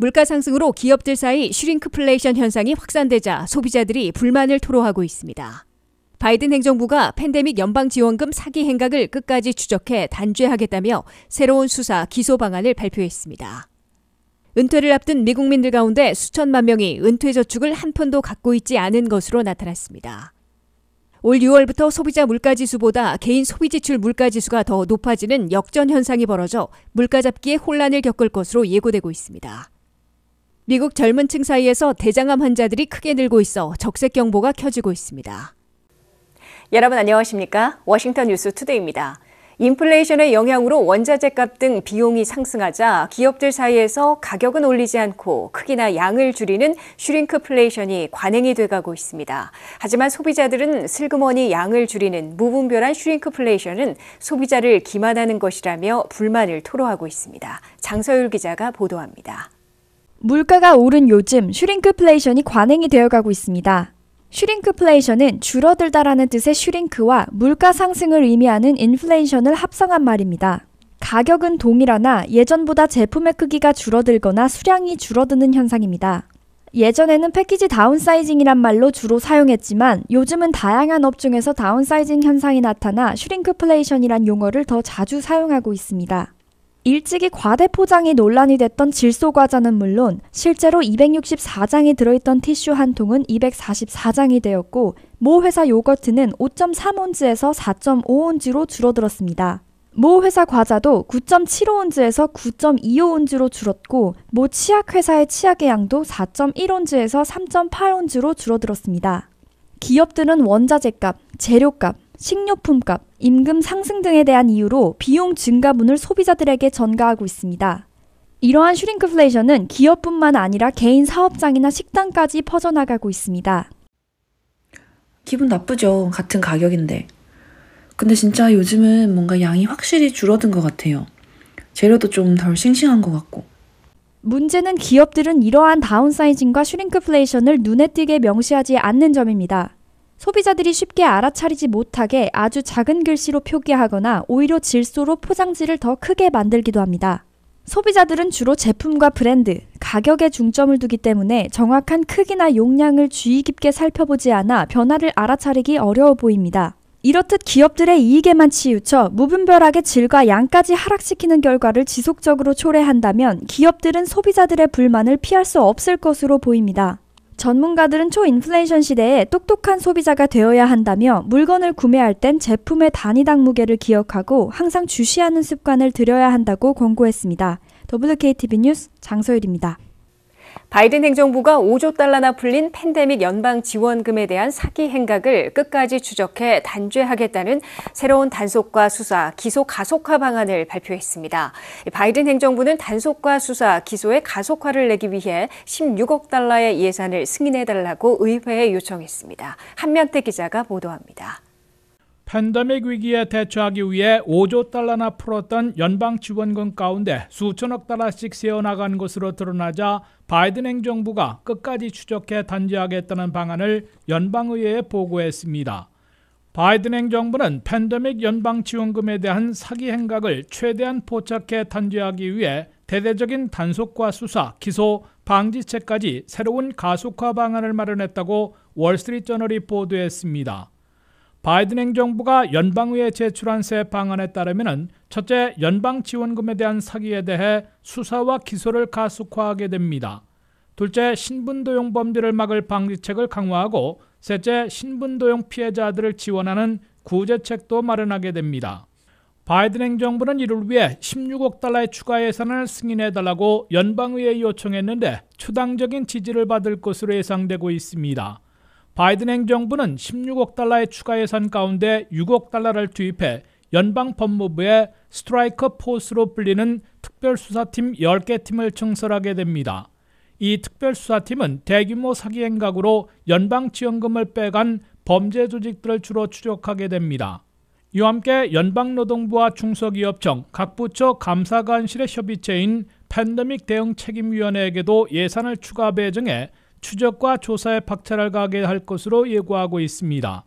물가 상승으로 기업들 사이 슈링크플레이션 현상이 확산되자 소비자들이 불만을 토로하고 있습니다. 바이든 행정부가 팬데믹 연방지원금 사기 행각을 끝까지 추적해 단죄하겠다며 새로운 수사 기소 방안을 발표했습니다. 은퇴를 앞둔 미국민들 가운데 수천만 명이 은퇴 저축을 한 푼도 갖고 있지 않은 것으로 나타났습니다. 올 6월부터 소비자 물가지수보다 개인 소비지출 물가지수가 더 높아지는 역전 현상이 벌어져 물가 잡기에 혼란을 겪을 것으로 예고되고 있습니다. 미국 젊은 층 사이에서 대장암 환자들이 크게 늘고 있어 적색 경보가 켜지고 있습니다. 여러분 안녕하십니까? 워싱턴 뉴스 투데이입니다. 인플레이션의 영향으로 원자재 값등 비용이 상승하자 기업들 사이에서 가격은 올리지 않고 크기나 양을 줄이는 슈링크플레이션이 관행이 돼가고 있습니다. 하지만 소비자들은 슬그머니 양을 줄이는 무분별한 슈링크플레이션은 소비자를 기만하는 것이라며 불만을 토로하고 있습니다. 장서율 기자가 보도합니다. 물가가 오른 요즘 슈링크플레이션이 관행이 되어가고 있습니다. 슈링크플레이션은 줄어들다라는 뜻의 슈링크와 물가 상승을 의미하는 인플레이션을 합성한 말입니다. 가격은 동일하나 예전보다 제품의 크기가 줄어들거나 수량이 줄어드는 현상입니다. 예전에는 패키지 다운사이징이란 말로 주로 사용했지만 요즘은 다양한 업종에서 다운사이징 현상이 나타나 슈링크플레이션이란 용어를 더 자주 사용하고 있습니다. 일찍이 과대 포장이 논란이 됐던 질소 과자는 물론 실제로 264장이 들어있던 티슈 한 통은 244장이 되었고 모 회사 요거트는 5.3온즈에서 4.5온즈로 줄어들었습니다. 모 회사 과자도 9.75온즈에서 9.25온즈로 줄었고 모 치약 회사의 치약의 양도 4.1온즈에서 3.8온즈로 줄어들었습니다. 기업들은 원자재값, 재료값, 식료품값, 임금 상승 등에 대한 이유로 비용 증가분을 소비자들에게 전가하고 있습니다. 이러한 슈링크플레이션은 기업뿐만 아니라 개인 사업장이나 식당까지 퍼져나가고 있습니다. 기분 나쁘죠. 같은 가격인데. 근데 진짜 요즘은 뭔가 양이 확실히 줄어든 것 같아요. 재료도 좀 덜 싱싱한 것 같고. 문제는 기업들은 이러한 다운사이징과 슈링크플레이션을 눈에 띄게 명시하지 않는 점입니다. 소비자들이 쉽게 알아차리지 못하게 아주 작은 글씨로 표기하거나 오히려 질소로 포장지를 더 크게 만들기도 합니다. 소비자들은 주로 제품과 브랜드, 가격에 중점을 두기 때문에 정확한 크기나 용량을 주의 깊게 살펴보지 않아 변화를 알아차리기 어려워 보입니다. 이렇듯 기업들의 이익에만 치우쳐 무분별하게 질과 양까지 하락시키는 결과를 지속적으로 초래한다면 기업들은 소비자들의 불만을 피할 수 없을 것으로 보입니다. 전문가들은 초인플레이션 시대에 똑똑한 소비자가 되어야 한다며 물건을 구매할 땐 제품의 단위당 무게를 기억하고 항상 주시하는 습관을 들여야 한다고 권고했습니다. WKTV 뉴스 장소율입니다. 바이든 행정부가 5조 달러나 풀린 팬데믹 연방 지원금에 대한 사기 행각을 끝까지 추적해 단죄하겠다는 새로운 단속과 수사, 기소 가속화 방안을 발표했습니다. 바이든 행정부는 단속과 수사, 기소의 가속화를 내기 위해 16억 달러의 예산을 승인해달라고 의회에 요청했습니다. 한명태 기자가 보도합니다. 팬데믹 위기에 대처하기 위해 5조 달러나 풀었던 연방 지원금 가운데 수천억 달러씩 세어나간 것으로 드러나자 바이든 행정부가 끝까지 추적해 단죄하겠다는 방안을 연방의회에 보고했습니다. 바이든 행정부는 팬데믹 연방 지원금에 대한 사기 행각을 최대한 포착해 단죄하기 위해 대대적인 단속과 수사, 기소, 방지책까지 새로운 가속화 방안을 마련했다고 월스트리트저널이 보도했습니다. 바이든 행정부가 연방의회에 제출한 새 방안에 따르면 첫째, 연방 지원금에 대한 사기에 대해 수사와 기소를 가속화하게 됩니다. 둘째, 신분도용 범죄를 막을 방지책을 강화하고 셋째, 신분도용 피해자들을 지원하는 구제책도 마련하게 됩니다. 바이든 행정부는 이를 위해 16억 달러의 추가 예산을 승인해달라고 연방의회에 요청했는데 추당적인 지지를 받을 것으로 예상되고 있습니다. 바이든 행정부는 16억 달러의 추가 예산 가운데 6억 달러를 투입해 연방 법무부의 스트라이크 포스로 불리는 특별수사팀 10개 팀을 증설하게 됩니다. 이 특별수사팀은 대규모 사기 행각으로 연방 지원금을 빼간 범죄 조직들을 주로 추적하게 됩니다. 이와 함께 연방노동부와 중소기업청, 각 부처 감사관실의 협의체인 팬데믹 대응 책임위원회에게도 예산을 추가 배정해 추적과 조사에 박차를 가게 할 것으로 예고하고 있습니다.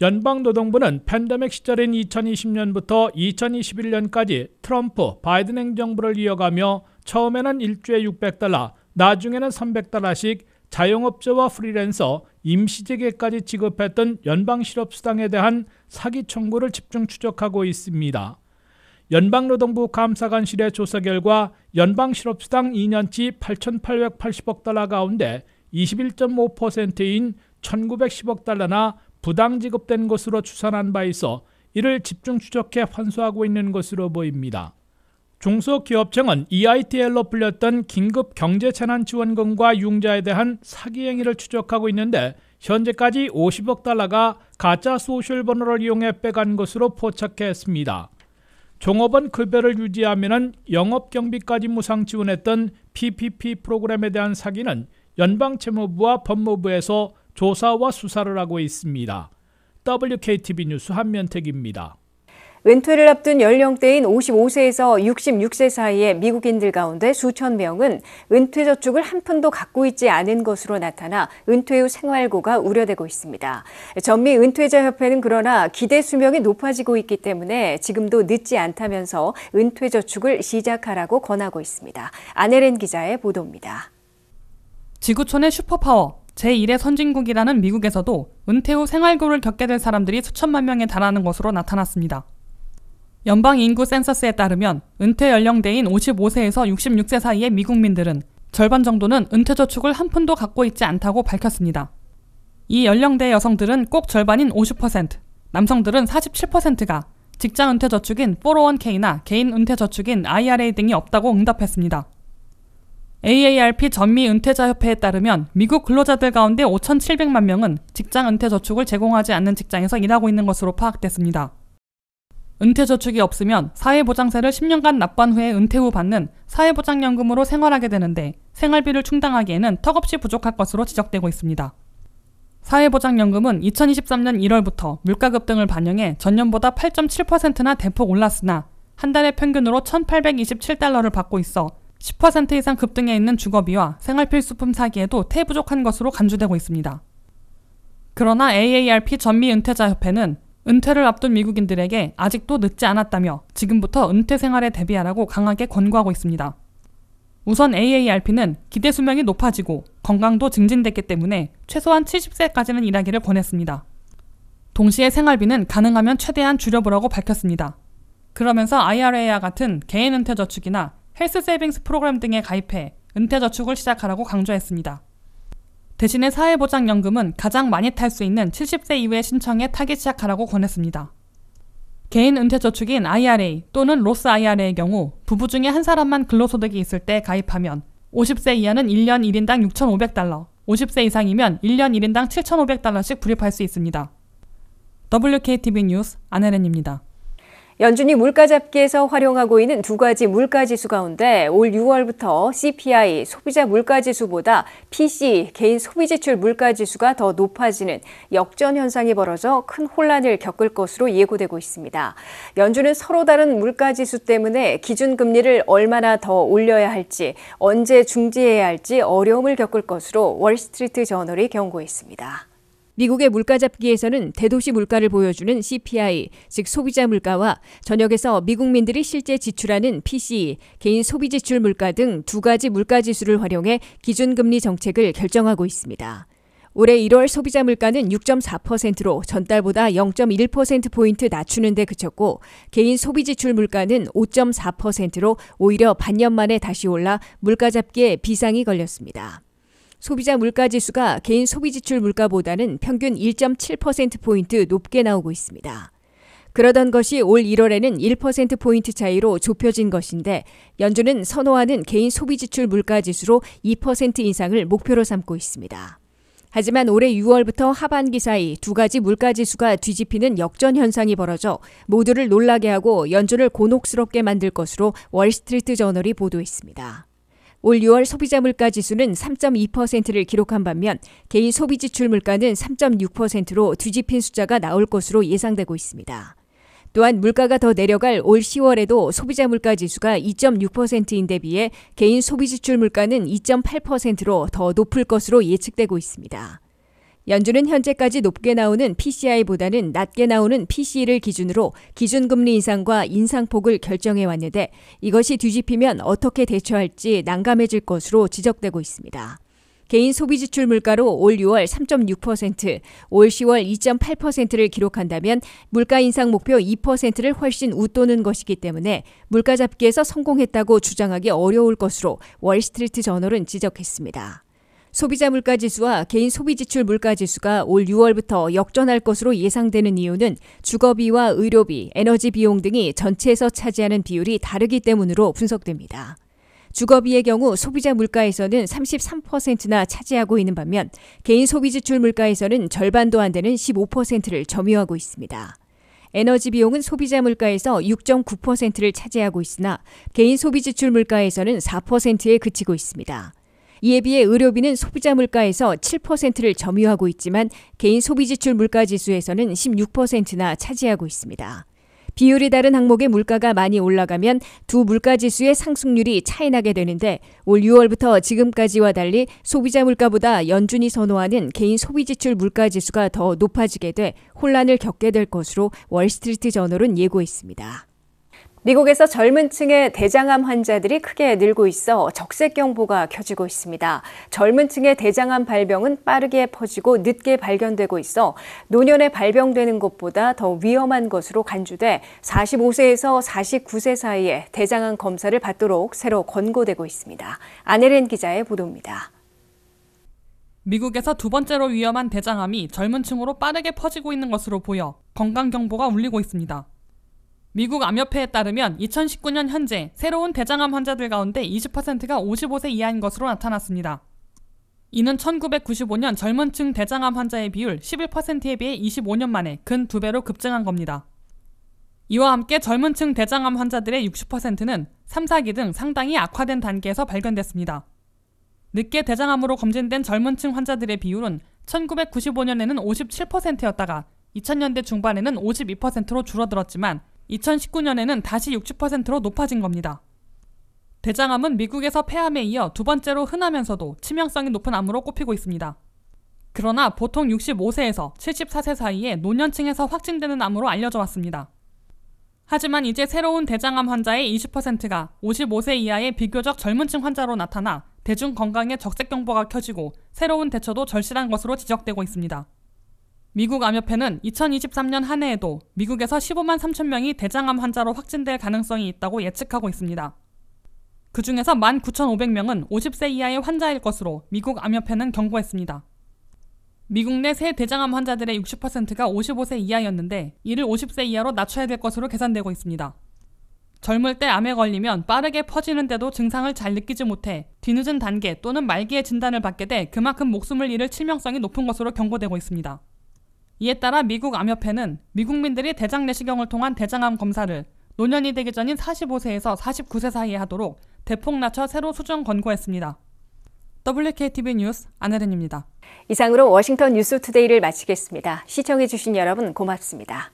연방노동부는 팬데믹 시절인 2020년부터 2021년까지 트럼프, 바이든 행정부를 이어가며 처음에는 일주에 600달러, 나중에는 300달러씩 자영업자와 프리랜서, 임시재계까지 지급했던 연방실업수당에 대한 사기 청구를 집중 추적하고 있습니다. 연방노동부 감사관실의 조사 결과 연방실업수당 2년치 8,880억 달러 가운데 21.5%인 1910억 달러나 부당 지급된 것으로 추산한 바 있어 이를 집중 추적해 환수하고 있는 것으로 보입니다. 중소기업청은 EITL로 불렸던 긴급 경제재난지원금과 융자에 대한 사기 행위를 추적하고 있는데 현재까지 50억 달러가 가짜 소셜번호를 이용해 빼간 것으로 포착했습니다. 종업원 급여를 유지하면 영업경비까지 무상 지원했던 PPP 프로그램에 대한 사기는 연방채무부와 법무부에서 조사와 수사를 하고 있습니다. WKTV 뉴스 한면택입니다. 웬투를 앞둔 연령대인 55세에서 66세 사이의 미국인들 가운데 수천 명은 은퇴 저축을 한 푼도 갖고 있지 않은 것으로 나타나 은퇴 후 생활고가 우려되고 있습니다. 전미 은퇴자협회는 그러나 기대 수명이 높아지고 있기 때문에 지금도 늦지 않다면서 은퇴 저축을 시작하라고 권하고 있습니다. 아네렌 기자의 보도입니다. 지구촌의 슈퍼파워, 제1의 선진국이라는 미국에서도 은퇴 후 생활고를 겪게 될 사람들이 수천만 명에 달하는 것으로 나타났습니다. 연방 인구 센서스에 따르면 은퇴 연령대인 55세에서 66세 사이의 미국민들은 절반 정도는 은퇴 저축을 한 푼도 갖고 있지 않다고 밝혔습니다. 이 연령대 여성들은 꼭 절반인 50%, 남성들은 47%가 직장 은퇴 저축인 401k나 개인 은퇴 저축인 IRA 등이 없다고 응답했습니다. AARP 전미 은퇴자협회에 따르면 미국 근로자들 가운데 5,700만 명은 직장 은퇴 저축을 제공하지 않는 직장에서 일하고 있는 것으로 파악됐습니다. 은퇴 저축이 없으면 사회보장세를 10년간 납부한 후에 은퇴 후 받는 사회보장연금으로 생활하게 되는데 생활비를 충당하기에는 턱없이 부족할 것으로 지적되고 있습니다. 사회보장연금은 2023년 1월부터 물가급등을 반영해 전년보다 8.7%나 대폭 올랐으나 한 달의 평균으로 1,827달러를 받고 있어 10% 이상 급등해 있는 주거비와 생활필수품 사기에도 태부족한 것으로 간주되고 있습니다. 그러나 AARP 전미 은퇴자협회는 은퇴를 앞둔 미국인들에게 아직도 늦지 않았다며 지금부터 은퇴 생활에 대비하라고 강하게 권고하고 있습니다. 우선 AARP는 기대 수명이 높아지고 건강도 증진됐기 때문에 최소한 70세까지는 일하기를 권했습니다. 동시에 생활비는 가능하면 최대한 줄여보라고 밝혔습니다. 그러면서 IRA와 같은 개인 은퇴 저축이나 헬스 세이빙스 프로그램 등에 가입해 은퇴 저축을 시작하라고 강조했습니다. 대신에 사회보장연금은 가장 많이 탈 수 있는 70세 이후에 신청해 타기 시작하라고 권했습니다. 개인 은퇴저축인 IRA 또는 로스 IRA의 경우 부부 중에 한 사람만 근로소득이 있을 때 가입하면 50세 이하는 1년 1인당 6,500달러, 50세 이상이면 1년 1인당 7,500달러씩 불입할 수 있습니다. WKTV 뉴스 안혜렌입니다. 연준이 물가 잡기에서 활용하고 있는 두 가지 물가 지수 가운데 올 6월부터 CPI 소비자 물가 지수보다 p c 개인 소비 지출 물가 지수가 더 높아지는 역전 현상이 벌어져 큰 혼란을 겪을 것으로 예고되고 있습니다. 연준은 서로 다른 물가 지수 때문에 기준 금리를 얼마나 더 올려야 할지 언제 중지해야 할지 어려움을 겪을 것으로 월스트리트 저널이 경고했습니다. 미국의 물가 잡기에서는 대도시 물가를 보여주는 CPI, 즉 소비자 물가와 전역에서 미국민들이 실제 지출하는 PCE, 개인 소비 지출 물가 등 두 가지 물가 지수를 활용해 기준금리 정책을 결정하고 있습니다. 올해 1월 소비자 물가는 6.4%로 전달보다 0.1%포인트 낮추는 데 그쳤고 개인 소비 지출 물가는 5.4%로 오히려 반년 만에 다시 올라 물가 잡기에 비상이 걸렸습니다. 소비자 물가지수가 개인 소비지출 물가보다는 평균 1.7%포인트 높게 나오고 있습니다. 그러던 것이 올 1월에는 1%포인트 차이로 좁혀진 것인데 연준은 선호하는 개인 소비지출 물가지수로 2% 인상을 목표로 삼고 있습니다. 하지만 올해 6월부터 하반기 사이 두 가지 물가지수가 뒤집히는 역전 현상이 벌어져 모두를 놀라게 하고 연준을 곤혹스럽게 만들 것으로 월스트리트 저널이 보도했습니다. 올 6월 소비자 물가 지수는 3.2%를 기록한 반면 개인 소비 지출 물가는 3.6%로 뒤집힌 숫자가 나올 것으로 예상되고 있습니다. 또한 물가가 더 내려갈 올 10월에도 소비자 물가 지수가 2.6%인데 비해 개인 소비 지출 물가는 2.8%로 더 높을 것으로 예측되고 있습니다. 연준은 현재까지 높게 나오는 PCI보다는 낮게 나오는 PC를 기준으로 기준금리 인상과 인상폭을 결정해 왔는데 이것이 뒤집히면 어떻게 대처할지 난감해질 것으로 지적되고 있습니다. 개인 소비 지출 물가로 올 6월 3.6%, 올 10월 2.8%를 기록한다면 물가 인상 목표 2%를 훨씬 웃도는 것이기 때문에 물가 잡기에서 성공했다고 주장하기 어려울 것으로 월스트리트 저널은 지적했습니다. 소비자 물가지수와 개인 소비지출 물가지수가 올 6월부터 역전할 것으로 예상되는 이유는 주거비와 의료비, 에너지 비용 등이 전체에서 차지하는 비율이 다르기 때문으로 분석됩니다. 주거비의 경우 소비자 물가에서는 33%나 차지하고 있는 반면 개인 소비지출 물가에서는 절반도 안 되는 15%를 점유하고 있습니다. 에너지 비용은 소비자 물가에서 6.9%를 차지하고 있으나 개인 소비지출 물가에서는 4%에 그치고 있습니다. 이에 비해 의료비는 소비자 물가에서 7%를 점유하고 있지만 개인 소비 지출 물가 지수에서는 16%나 차지하고 있습니다. 비율이 다른 항목의 물가가 많이 올라가면 두 물가 지수의 상승률이 차이나게 되는데 올 6월부터 지금까지와 달리 소비자 물가보다 연준이 선호하는 개인 소비 지출 물가 지수가 더 높아지게 돼 혼란을 겪게 될 것으로 월스트리트 저널은 예고했습니다. 미국에서 젊은 층의 대장암 환자들이 크게 늘고 있어 적색경보가 켜지고 있습니다. 젊은 층의 대장암 발병은 빠르게 퍼지고 늦게 발견되고 있어 노년에 발병되는 것보다 더 위험한 것으로 간주돼 45세에서 49세 사이에 대장암 검사를 받도록 새로 권고되고 있습니다. 아네렌 기자의 보도입니다. 미국에서 두 번째로 위험한 대장암이 젊은 층으로 빠르게 퍼지고 있는 것으로 보여 건강경보가 울리고 있습니다. 미국 암협회에 따르면 2019년 현재 새로운 대장암 환자들 가운데 20%가 55세 이하인 것으로 나타났습니다. 이는 1995년 젊은 층 대장암 환자의 비율 11%에 비해 25년 만에 근 2배로 급증한 겁니다. 이와 함께 젊은 층 대장암 환자들의 60%는 3, 4기 등 상당히 악화된 단계에서 발견됐습니다. 늦게 대장암으로 검진된 젊은 층 환자들의 비율은 1995년에는 57%였다가 2000년대 중반에는 52%로 줄어들었지만 2019년에는 다시 60%로 높아진 겁니다. 대장암은 미국에서 폐암에 이어 두 번째로 흔하면서도 치명성이 높은 암으로 꼽히고 있습니다. 그러나 보통 65세에서 74세 사이에 노년층에서 확진되는 암으로 알려져 왔습니다. 하지만 이제 새로운 대장암 환자의 20%가 55세 이하의 비교적 젊은 층 환자로 나타나 대중 건강에 적색 경보가 켜지고 새로운 대처도 절실한 것으로 지적되고 있습니다. 미국 암협회는 2023년 한 해에도 미국에서 15만 3천 명이 대장암 환자로 확진될 가능성이 있다고 예측하고 있습니다. 그 중에서 19,500명은 50세 이하의 환자일 것으로 미국 암협회는 경고했습니다. 미국 내 새 대장암 환자들의 60%가 55세 이하였는데 이를 50세 이하로 낮춰야 될 것으로 계산되고 있습니다. 젊을 때 암에 걸리면 빠르게 퍼지는데도 증상을 잘 느끼지 못해 뒤늦은 단계 또는 말기에 진단을 받게 돼 그만큼 목숨을 잃을 치명성이 높은 것으로 경고되고 있습니다. 이에 따라 미국 암협회는 미국민들이 대장 내시경을 통한 대장암 검사를 노년이 되기 전인 45세에서 49세 사이에 하도록 대폭 낮춰 새로 수정 권고했습니다. WKTV 뉴스 안혜린입니다. 이상으로 워싱턴 뉴스 투데이를 마치겠습니다. 시청해주신 여러분 고맙습니다.